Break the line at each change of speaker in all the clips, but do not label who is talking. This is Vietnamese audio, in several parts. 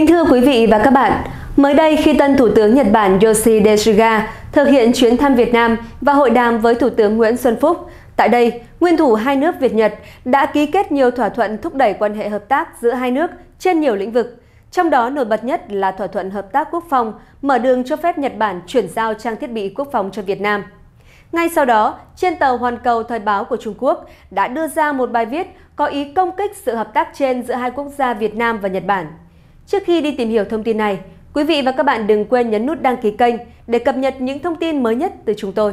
Kính thưa quý vị và các bạn, mới đây khi tân Thủ tướng Nhật Bản Yoshide Suga thực hiện chuyến thăm Việt Nam và hội đàm với Thủ tướng Nguyễn Xuân Phúc, tại đây, nguyên thủ hai nước Việt Nhật đã ký kết nhiều thỏa thuận thúc đẩy quan hệ hợp tác giữa hai nước trên nhiều lĩnh vực. Trong đó nổi bật nhất là thỏa thuận hợp tác quốc phòng mở đường cho phép Nhật Bản chuyển giao trang thiết bị quốc phòng cho Việt Nam. Ngay sau đó, trên tàu Hoàn Cầu Thời báo của Trung Quốc đã đưa ra một bài viết có ý công kích sự hợp tác trên giữa hai quốc gia Việt Nam và Nhật Bản. Trước khi đi tìm hiểu thông tin này, quý vị và các bạn đừng quên nhấn nút đăng ký kênh để cập nhật những thông tin mới nhất từ chúng tôi.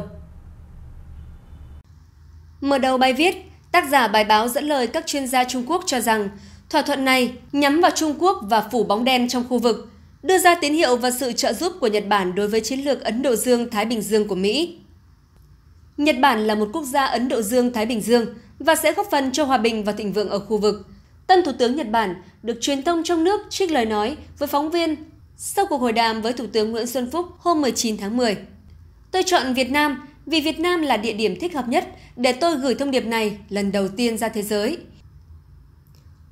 Mở đầu bài viết, tác giả bài báo dẫn lời các chuyên gia Trung Quốc cho rằng thỏa thuận này nhắm vào Trung Quốc và phủ bóng đen trong khu vực, đưa ra tín hiệu và sự trợ giúp của Nhật Bản đối với chiến lược Ấn Độ Dương-Thái Bình Dương của Mỹ. Nhật Bản là một quốc gia Ấn Độ Dương-Thái Bình Dương và sẽ góp phần cho hòa bình và thịnh vượng ở khu vực – tân Thủ tướng Nhật Bản được truyền thông trong nước trích lời nói với phóng viên sau cuộc hội đàm với Thủ tướng Nguyễn Xuân Phúc hôm 19 tháng 10. Tôi chọn Việt Nam vì Việt Nam là địa điểm thích hợp nhất để tôi gửi thông điệp này lần đầu tiên ra thế giới.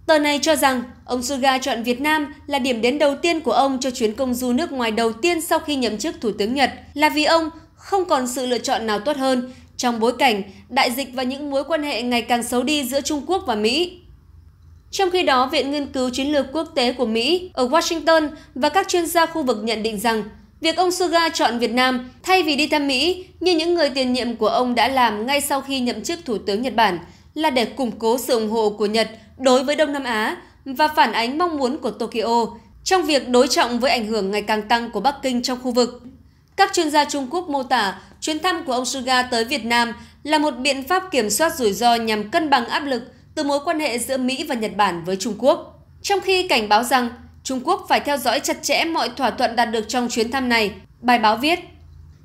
Tờ này cho rằng ông Suga chọn Việt Nam là điểm đến đầu tiên của ông cho chuyến công du nước ngoài đầu tiên sau khi nhậm chức Thủ tướng Nhật là vì ông không còn sự lựa chọn nào tốt hơn trong bối cảnh đại dịch và những mối quan hệ ngày càng xấu đi giữa Trung Quốc và Mỹ. Trong khi đó, Viện Nghiên cứu Chiến lược Quốc tế của Mỹ ở Washington và các chuyên gia khu vực nhận định rằng Việc ông Suga chọn Việt Nam thay vì đi thăm Mỹ như những người tiền nhiệm của ông đã làm ngay sau khi nhậm chức Thủ tướng Nhật Bản là để củng cố sự ủng hộ của Nhật đối với Đông Nam Á và phản ánh mong muốn của Tokyo trong việc đối trọng với ảnh hưởng ngày càng tăng của Bắc Kinh trong khu vực. Các chuyên gia Trung Quốc mô tả chuyến thăm của ông Suga tới Việt Nam là một biện pháp kiểm soát rủi ro nhằm cân bằng áp lực từ mối quan hệ giữa Mỹ và Nhật Bản với Trung Quốc, trong khi cảnh báo rằng Trung Quốc phải theo dõi chặt chẽ mọi thỏa thuận đạt được trong chuyến thăm này, bài báo viết.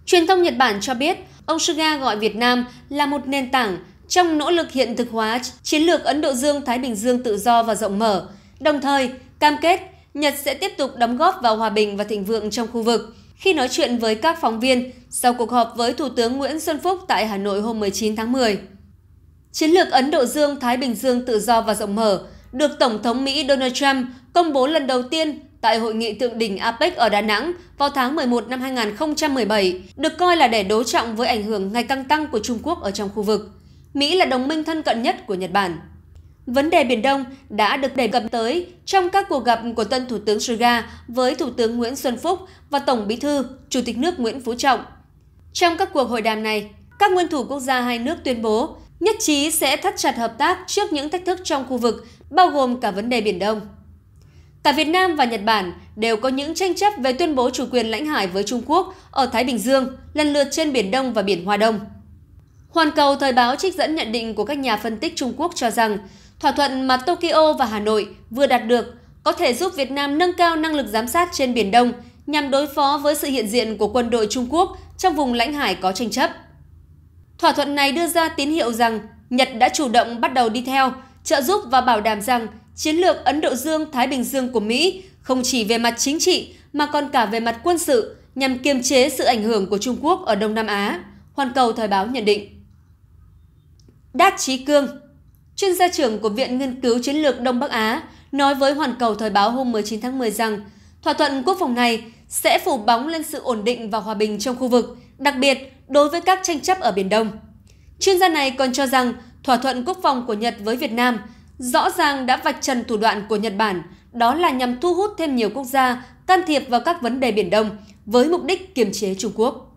Truyền thông Nhật Bản cho biết ông Suga gọi Việt Nam là một nền tảng trong nỗ lực hiện thực hóa chiến lược Ấn Độ Dương-Thái Bình Dương tự do và rộng mở, đồng thời cam kết Nhật sẽ tiếp tục đóng góp vào hòa bình và thịnh vượng trong khu vực. Khi nói chuyện với các phóng viên sau cuộc họp với Thủ tướng Nguyễn Xuân Phúc tại Hà Nội hôm 19 tháng 10, Chiến lược Ấn Độ Dương-Thái Bình Dương tự do và rộng mở được Tổng thống Mỹ Donald Trump công bố lần đầu tiên tại hội nghị thượng đỉnh APEC ở Đà Nẵng vào tháng 11 năm 2017, được coi là để đối trọng với ảnh hưởng ngày càng tăng của Trung Quốc ở trong khu vực. Mỹ là đồng minh thân cận nhất của Nhật Bản. Vấn đề Biển Đông đã được đề cập tới trong các cuộc gặp của tân Thủ tướng Suga với Thủ tướng Nguyễn Xuân Phúc và Tổng Bí thư, Chủ tịch nước Nguyễn Phú Trọng. Trong các cuộc hội đàm này, các nguyên thủ quốc gia hai nước tuyên bố nhất trí sẽ thắt chặt hợp tác trước những thách thức trong khu vực, bao gồm cả vấn đề Biển Đông. Cả Việt Nam và Nhật Bản đều có những tranh chấp về tuyên bố chủ quyền lãnh hải với Trung Quốc ở Thái Bình Dương, lần lượt trên Biển Đông và Biển Hoa Đông. Hoàn Cầu Thời báo trích dẫn nhận định của các nhà phân tích Trung Quốc cho rằng thỏa thuận mà Tokyo và Hà Nội vừa đạt được có thể giúp Việt Nam nâng cao năng lực giám sát trên Biển Đông nhằm đối phó với sự hiện diện của quân đội Trung Quốc trong vùng lãnh hải có tranh chấp. Thỏa thuận này đưa ra tín hiệu rằng Nhật đã chủ động bắt đầu đi theo, trợ giúp và bảo đảm rằng chiến lược Ấn Độ Dương-Thái Bình Dương của Mỹ không chỉ về mặt chính trị mà còn cả về mặt quân sự nhằm kiềm chế sự ảnh hưởng của Trung Quốc ở Đông Nam Á, Hoàn Cầu Thời báo nhận định. Đát Trí Cương, chuyên gia trưởng của Viện Nghiên cứu Chiến lược Đông Bắc Á, nói với Hoàn Cầu Thời báo hôm 19 tháng 10 rằng thỏa thuận quốc phòng này sẽ phủ bóng lên sự ổn định và hòa bình trong khu vực, đặc biệt đối với các tranh chấp ở Biển Đông. Chuyên gia này còn cho rằng thỏa thuận quốc phòng của Nhật với Việt Nam rõ ràng đã vạch trần thủ đoạn của Nhật Bản, đó là nhằm thu hút thêm nhiều quốc gia can thiệp vào các vấn đề Biển Đông với mục đích kiềm chế Trung Quốc.